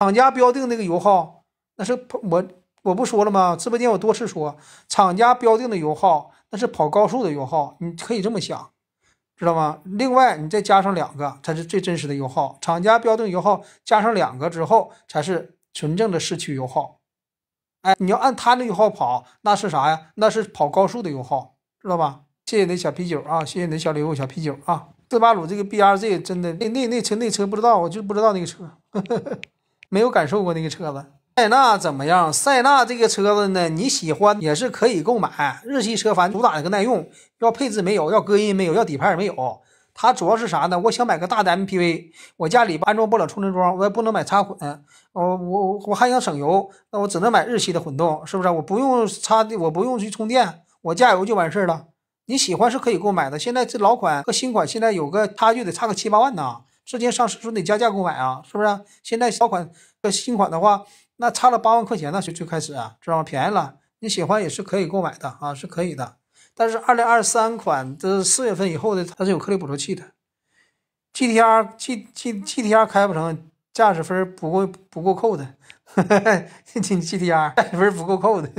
厂家标定那个油耗，那是我我不说了吗？直播间我多次说，厂家标定的油耗那是跑高速的油耗，你可以这么想，知道吗？另外你再加上两个才是最真实的油耗。厂家标定油耗加上两个之后才是纯正的市区油耗。哎，你要按他那油耗跑，那是啥呀？那是跑高速的油耗，知道吧？谢谢的小啤酒啊，谢谢的小礼物小啤酒啊。斯巴鲁这个 B R Z 真的，那那那车那车不知道，我就不知道那个车。呵呵呵没有感受过那个车子，塞纳怎么样？塞纳这个车子呢？你喜欢也是可以购买。日系车凡主打一个耐用，要配置没有，要隔音没有，要底盘也没有。它主要是啥呢？我想买个大的 MPV，我家里安装不了充电桩，我也不能买插混。哦，我我我还想省油，那我只能买日系的混动，是不是？我不用插，我不用去充电，我加油就完事儿了。你喜欢是可以购买的。现在这老款和新款现在有个差距，得差个七八万呢。之前上市说得加价购买啊，是不是？现在小款和新款的话，那差了八万块钱呢，就最开始啊，知道吗？便宜了，你喜欢也是可以购买的啊，是可以的。但是二零二三款的四月份以后的，它是有颗粒捕捉器的。GTR G G GTR 开不成，驾驶分不够不够扣的。你 GTR 驾驶分不够扣的。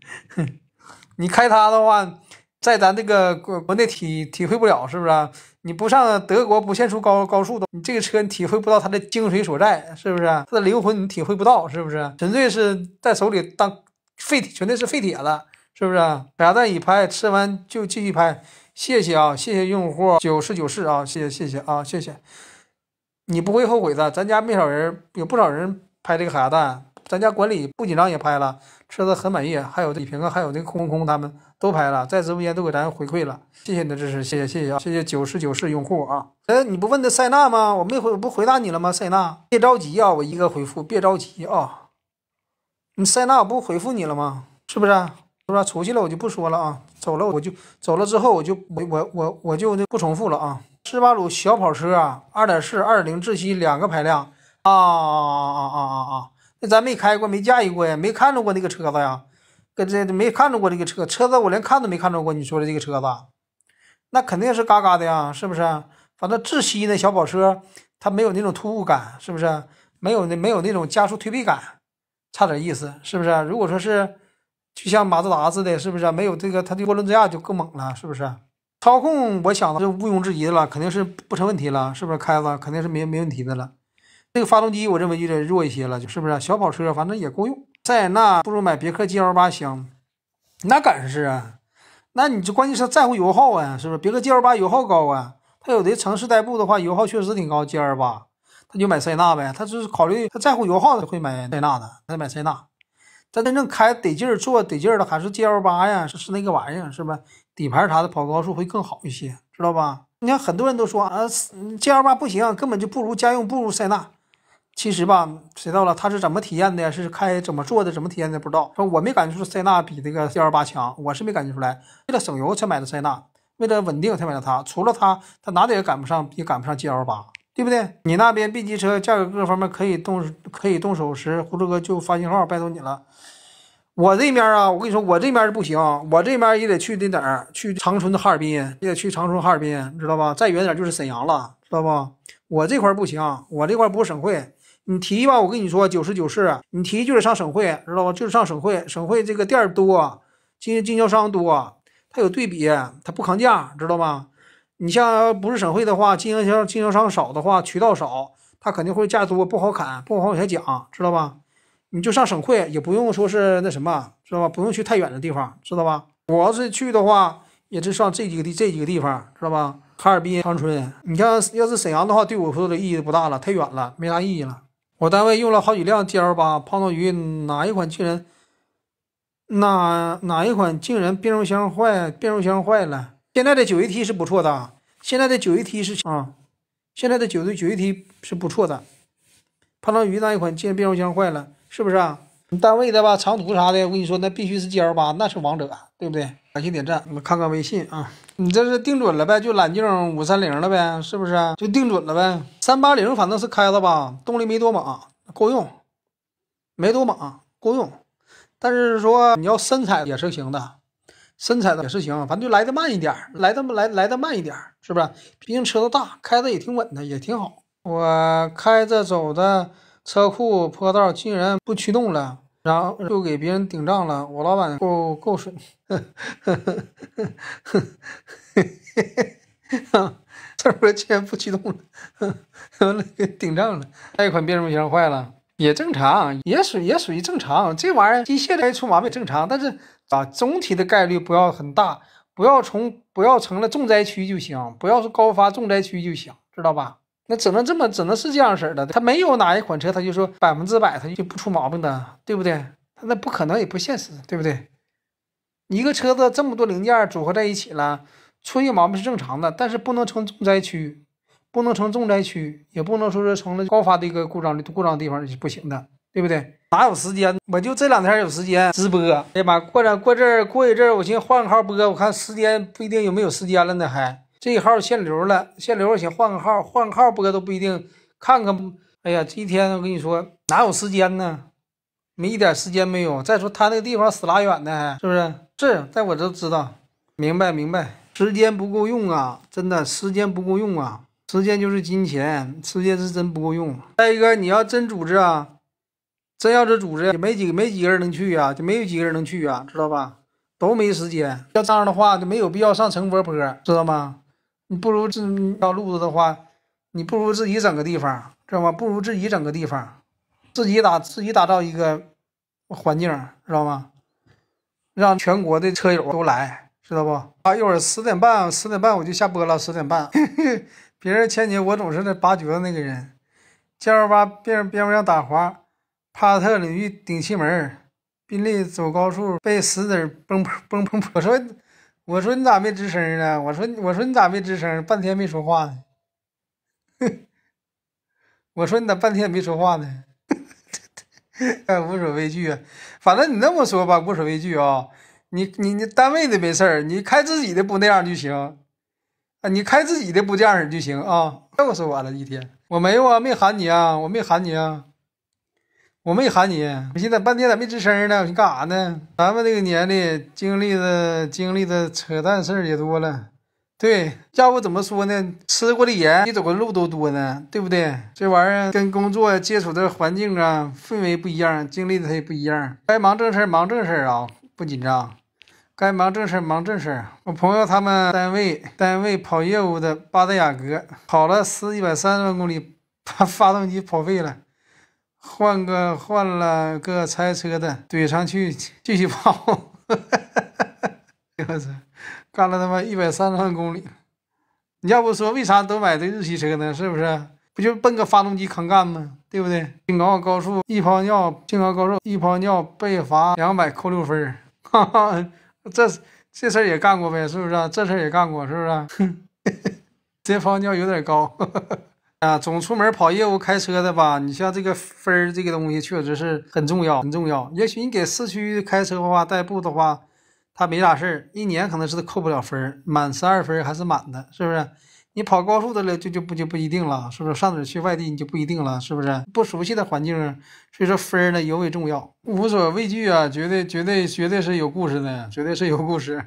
你开它的话，在咱这个国国内体体会不了，是不是？你不上德国不现出高高速的，你这个车你体会不到它的精髓所在，是不是？它的灵魂你体会不到，是不是？纯粹是在手里当废铁，纯粹是废铁了，是不是？海鸭蛋已拍，吃完就继续拍，谢谢啊，谢谢用户九四九四啊，谢谢谢谢啊，谢谢，你不会后悔的，咱家没少人，有不少人拍这个海鸭蛋。咱家管理不紧张也拍了，车子很满意，还有李平啊，还有那个空空空他们都拍了，在直播间都给咱回馈了，谢谢你的支持，谢谢谢谢啊，谢谢九十九四用户啊，哎，你不问的塞纳吗？我没回，我不回答你了吗？塞纳，别着急啊，我一个回复，别着急啊，你塞纳我不回复你了吗？是不是？是吧？出去了我就不说了啊，走了我就走了之后我就我我我我就那不重复了啊，斯巴鲁小跑车，二点四、二点零自吸两个排量啊啊啊啊啊啊。咱没开过，没驾驭过呀，没看着过那个车子呀，搁这没看着过这个车车子，我连看都没看着过你说的这个车子，那肯定是嘎嘎的呀，是不是？反正窒息的小跑车，它没有那种突兀感，是不是？没有那没有那种加速推背感，差点意思，是不是？如果说是就像马自达似的，是不是？没有这个它的涡轮增压就更猛了，是不是？操控我想就毋庸置疑的了，肯定是不成问题了，是不是？开了肯定是没没问题的了。这个发动机我认为就得弱一些了，就是不是？小跑车反正也够用，塞纳不如买别克 G L 八香，那敢是啊？那你就关键是在乎油耗啊，是不是？别克 G L 八油耗高啊，它有的城市代步的话油耗确实挺高。G L 八，他就买塞纳呗，他只是考虑他在乎油耗，的会买塞纳的，他买塞纳。但真正开得劲儿、坐得劲儿的还是 G L 八呀，是是那个玩意儿，是不是？底盘啥的跑高速会更好一些，知道吧？你看很多人都说啊，G L 八不行，根本就不如家用，不如塞纳。其实吧，谁道了他是怎么体验的，呀？是开怎么做的，怎么体验的不知道。说我没感觉出塞纳比这个 G L 八强，我是没感觉出来。为了省油才买的塞纳，为了稳定才买的它。除了它，它哪点也赶不上，也赶不上 G L 八，对不对？你那边 B 级车价格各方面可以动，可以动手时，胡子哥就发信号，拜托你了。我这边啊，我跟你说，我这边不行，我这边也得去那哪儿，去长春、的哈尔滨，也得去长春、哈尔滨，知道吧？再远点就是沈阳了，知道吧？我这块不行，我这块不是省会。你提吧，我跟你说，九十九市，你提就是上省会，知道吧？就是上省会，省会这个店儿多，经经销商多，它有对比，它不扛价，知道吗？你像不是省会的话，经销销经销商少的话，渠道少，它肯定会价多，不好砍，不好往下讲，知道吧？你就上省会，也不用说是那什么，知道吧？不用去太远的地方，知道吧？我要是去的话，也是上这几个地这几个地方，知道吧？哈尔滨、长春，你像要是沈阳的话，对我说的意义不大了，太远了，没啥意义了。我单位用了好几辆 G L 八，胖头鱼哪一款竟然哪哪一款竟然变速箱坏？变速箱坏了！现在的九 a T 是不错的，现在的九 a T 是啊，现在的九对九 a T 是不错的。胖头鱼那一款竟然变速箱坏了？是不是啊？你单位的吧，长途啥的，我跟你说，那必须是 G L 八，那是王者，对不对？感谢点赞，我们看看微信啊。你这是定准了呗，就揽境五三零了呗，是不是？就定准了呗，三八零反正是开着吧，动力没多猛，够用，没多猛，够用。但是说你要身材也是行的，身材的也是行，反正就来的慢一点，来的来来的慢一点，是不是？毕竟车子大，开的也挺稳的，也挺好。我开着走的车库坡道竟然不驱动了。然后就给别人顶账了，我老板够够水，呵呵呵呵呵呵呵呵，这波然不激动了，呵那给顶账了，贷款变速箱坏了也正常，也属也属于正常，这玩意儿机械的出毛病正常，但是啊，总体的概率不要很大，不要从不要成了重灾区就行，不要是高发重灾区就行，知道吧？那只能这么，只能是这样式的。他没有哪一款车，他就说百分之百，他就不出毛病的，对不对？那不可能，也不现实，对不对？一个车子这么多零件组合在一起了，出一毛病是正常的，但是不能成重灾区，不能成重灾区，也不能说是成了高发的一个故障的故障地方是不行的，对不对？哪有时间？我就这两天有时间直播。哎呀妈，过这过这过一阵我寻思换个号播，我看时间不一定有没有时间了呢，还。这号限流了，限流想换个号，换个号播都不一定。看看，哎呀，这一天我跟你说，哪有时间呢？没一点时间没有。再说他那个地方死拉远的，是不是？是在我都知道，明白明白。时间不够用啊，真的时间不够用啊。时间就是金钱，时间是真不够用。再一个，你要真组织啊，真要是组织，也没几没几个人能去啊，就没有几个人能去啊，知道吧？都没时间。要这样的话，就没有必要上成佛坡，知道吗？你不如自绕路子的话，你不如自己整个地方，知道吗？不如自己整个地方，自己打自己打造一个环境，知道吗？让全国的车友都来，知道不？啊，一会儿十点半，十点半我就下播了。十点半，别人牵你，我总是那拔脚的那个人，江二八边边上打滑，帕萨特领域顶气门，宾利走高速被石子崩崩崩破说。我说你咋没吱声呢？我说你我说你咋没吱声？半天没说话呢。我说你咋半天也没说话呢？哎，无所畏惧，反正你那么说吧，无所畏惧啊。你你你单位的没事儿，你开自己的不那样就行。啊，你开自己的不这样就行啊。笑死我了，一天我没有啊，没喊你啊，我没喊你啊。我没喊你，我寻思半天咋没吱声呢？你干啥呢？咱们这个年龄经历的经历的扯淡事儿也多了，对，要不怎么说呢？吃过的盐比走的路都多呢，对不对？这玩意儿跟工作接触的环境啊氛围不一样，经历的它也不一样。该忙正事儿忙正事儿啊，不紧张。该忙正事儿忙正事儿。我朋友他们单位单位跑业务的巴迪雅阁跑了十一百三十万公里，把发动机跑废了。换个换了个拆车的怼上去继续跑，我 操，干了他妈一百三十万公里。你要不说为啥都买的日系车呢？是不是？不就奔个发动机扛干吗？对不对？京港澳高速一泡尿，京港澳高速一泡尿被罚两百扣六分儿，这这事儿也干过呗？是不是？这事儿也干过，是不是？这泡尿有点高。啊，总出门跑业务开车的吧？你像这个分儿，这个东西确实是很重要，很重要。也许你给市区开车的话，代步的话，他没啥事儿，一年可能是扣不了分儿，满十二分还是满的，是不是？你跑高速的了，就就不就不一定了。是不是？上哪去外地你就不一定了，是不是？不熟悉的环境，所以说分儿呢尤为重要。无所畏惧啊，绝对、绝对、绝对是有故事的，绝对是有故事。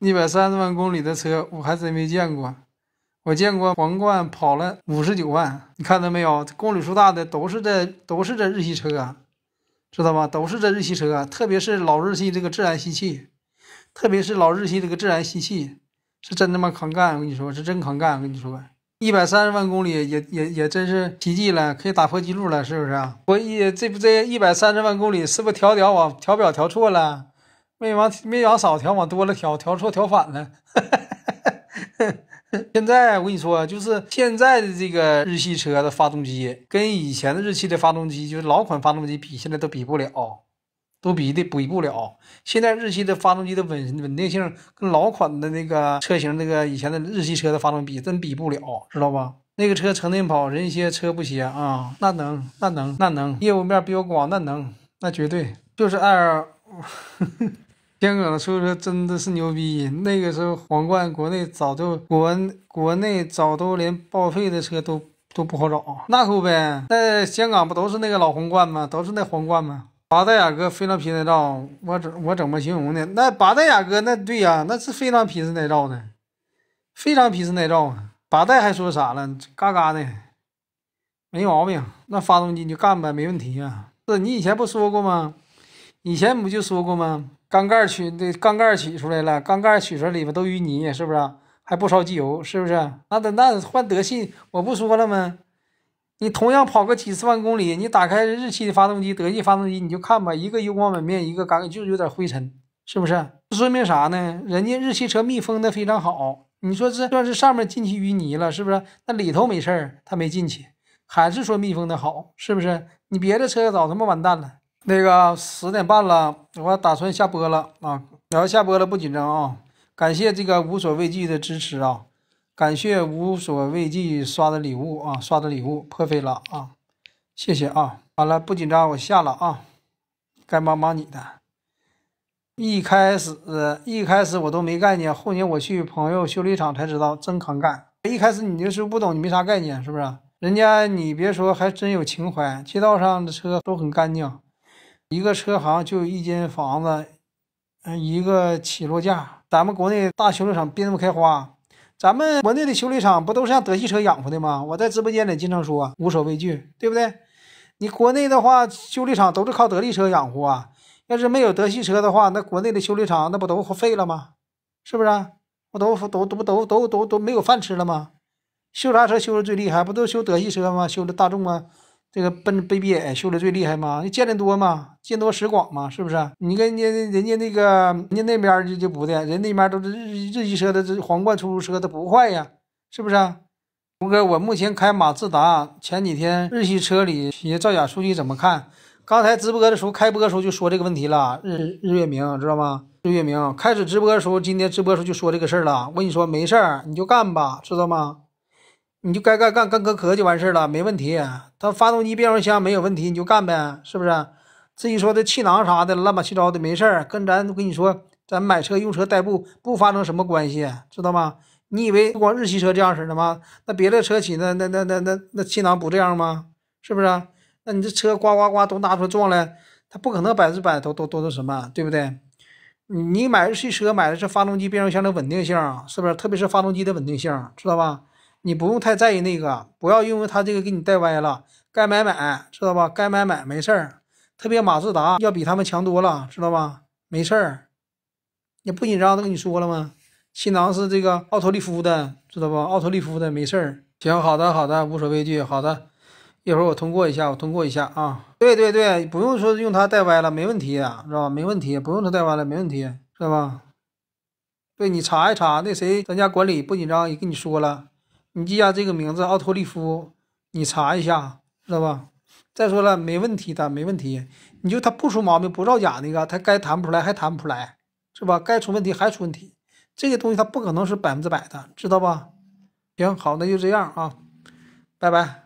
一 百三十万公里的车，我还真没见过。我见过皇冠跑了五十九万，你看到没有？公里数大的都是这，都是这日系车，知道吧？都是这日系车，特别是老日系这个自然吸气，特别是老日系这个自然吸气是真他妈扛干，我跟你说是真扛干，我跟你说，一百三十万公里也也也真是奇迹了，可以打破记录了，是不是我一这不这一百三十万公里是不是调表？我调表调错了，没往没往少调，往多了调，调错调反了。现在我跟你说，就是现在的这个日系车的发动机，跟以前的日系的发动机，就是老款发动机比，现在都比不了，都比的比不了。现在日系的发动机的稳稳定性，跟老款的那个车型那个以前的日系车的发动机真比不了，知道吧？那个车成天跑，人歇车不歇啊，那能，那能，那能，业务面比较广，那能，那绝对就是二。香港的出租车真的是牛逼，那个时候皇冠国内早就国国内早都连报废的车都都不好找，那可不呗？那香港不都是那个老皇冠吗？都是那皇冠吗？八代雅阁非常皮耐造，我怎我怎么形容呢？那八代雅阁那对呀，那是非常皮实耐造的，非常皮实耐造啊！八代还说啥了？嘎嘎的，没毛病。那发动机你就干呗，没问题啊。是你以前不说过吗？以前不就说过吗？缸盖取对，缸盖取出来了，缸盖取出来里面都淤泥，是不是？还不烧机油，是不是？那得那换德系，我不说了吗？你同样跑个几十万公里，你打开日系的发动机，德系发动机你就看吧，一个油光满面，一个缸就有点灰尘，是不是？说明啥呢？人家日系车密封的非常好，你说这要是上面进去淤泥了，是不是？那里头没事儿，它没进去，还是说密封的好，是不是？你别的车早他妈完蛋了。那个十点半了，我打算下播了啊！我要下播了，不紧张啊！感谢这个无所畏惧的支持啊！感谢无所畏惧刷的礼物啊！刷的礼物破费了啊！谢谢啊！完了，不紧张，我下了啊！该忙忙你的。一开始一开始我都没概念，后年我去朋友修理厂才知道真扛干。一开始你就是不懂，你没啥概念是不是？人家你别说，还真有情怀，街道上的车都很干净。一个车行就一间房子，嗯，一个起落架。咱们国内大修理厂并不开花，咱们国内的修理厂不都是像德系车养活的吗？我在直播间里经常说无所畏惧，对不对？你国内的话，修理厂都是靠德系车养活啊，要是没有德系车的话，那国内的修理厂那不都废了吗？是不是？不都都都不都都都都没有饭吃了吗？修啥车修的最厉害？不都修德系车吗？修的大众吗？这个奔卑 B8 修的最厉害吗？你见的多吗？见多识广吗？是不是？你跟人家、人家那个、人家那边就就不的人那边都是日日系车的，这皇冠出租车它不坏呀，是不是？胡哥，我目前开马自达，前几天日系车里人家造假数据怎么看？刚才直播的时候开播的时候就说这个问题了。日日月明知道吗？日月明开始直播的时候，今天直播的时候就说这个事儿了。我跟你说没事儿，你就干吧，知道吗？你就该干干干壳壳就完事儿了，没问题。它发动机变速箱没有问题，你就干呗，是不是？至于说的气囊啥的乱八七糟的，没事儿，跟咱跟你说，咱买车用车代步不发生什么关系，知道吗？你以为不光日系车这样式的吗？那别的车企那那那那那那气囊不这样吗？是不是？那你这车呱呱呱都拿出来撞了，它不可能百分之百都都都是什么，对不对？你买日系车买的是发动机变速箱的稳定性，是不是？特别是发动机的稳定性，知道吧？你不用太在意那个，不要因为他这个给你带歪了，该买买，知道吧？该买买没事儿。特别马自达要比他们强多了，知道吧？没事儿，你不紧张都跟你说了吗？气囊是这个奥托利夫的，知道不？奥托利夫的没事儿。行，好的好的，无所畏惧，好的。一会儿我通过一下，我通过一下啊。对对对，不用说用它带歪了，没问题知道吧？没问题，不用它带歪了，没问题，知道吧？对你查一查，那谁咱家管理不紧张也跟你说了。你记下这个名字奥托利夫，你查一下，知道吧？再说了，没问题的，没问题。你就他不出毛病，不造假那个，他该谈不出来还谈不出来，是吧？该出问题还出问题，这个东西他不可能是百分之百的，知道吧？行，好，那就这样啊，拜拜。